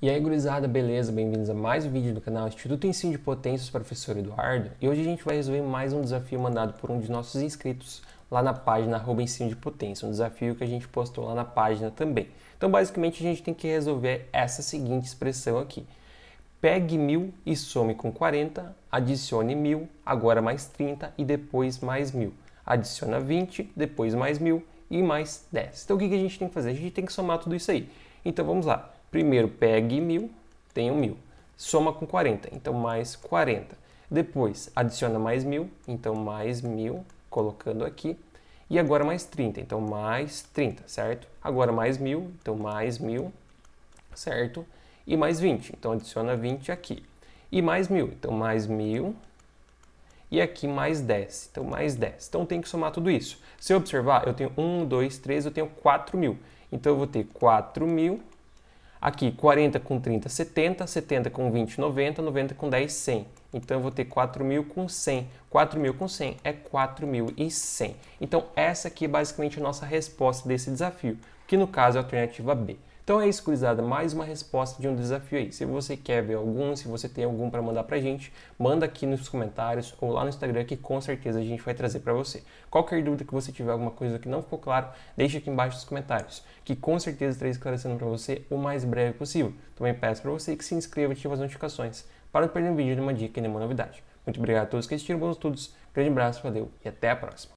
E aí, gurizada, beleza? Bem-vindos a mais um vídeo do canal Instituto Ensino de Potências, professor Eduardo. E hoje a gente vai resolver mais um desafio mandado por um de nossos inscritos lá na página ensino de potência, um desafio que a gente postou lá na página também. Então, basicamente, a gente tem que resolver essa seguinte expressão aqui. Pegue mil e some com 40, adicione mil, agora mais 30 e depois mais mil. Adiciona 20, depois mais mil e mais 10. Então, o que a gente tem que fazer? A gente tem que somar tudo isso aí. Então, vamos lá. Primeiro, pegue 1.000, tenho 1.000. Soma com 40, então mais 40. Depois, adiciona mais 1.000, então mais 1.000, colocando aqui. E agora mais 30, então mais 30, certo? Agora mais 1.000, então mais 1.000, certo? E mais 20, então adiciona 20 aqui. E mais 1.000, então mais 1.000, e aqui mais 10, então mais 10. Então tem que somar tudo isso. Se eu observar, eu tenho 1, 2, 3, eu tenho 4 mil. Então eu vou ter 4 mil Aqui 40 com 30, 70, 70 com 20, 90, 90 com 10, 100. Então eu vou ter 4.000 com 100. 4.000 com 100 é 4.100. Então essa aqui é basicamente a nossa resposta desse desafio, que no caso é a alternativa B. Então é isso, gurizada, mais uma resposta de um desafio aí. Se você quer ver algum, se você tem algum para mandar pra gente, manda aqui nos comentários ou lá no Instagram que com certeza a gente vai trazer para você. Qualquer dúvida que você tiver, alguma coisa que não ficou claro, deixa aqui embaixo nos comentários, que com certeza estarei esclarecendo para você o mais breve possível. Também peço para você que se inscreva e ative as notificações para não perder um vídeo, nenhuma dica e nenhuma novidade. Muito obrigado a todos que assistiram, bons estudos, grande abraço, valeu e até a próxima.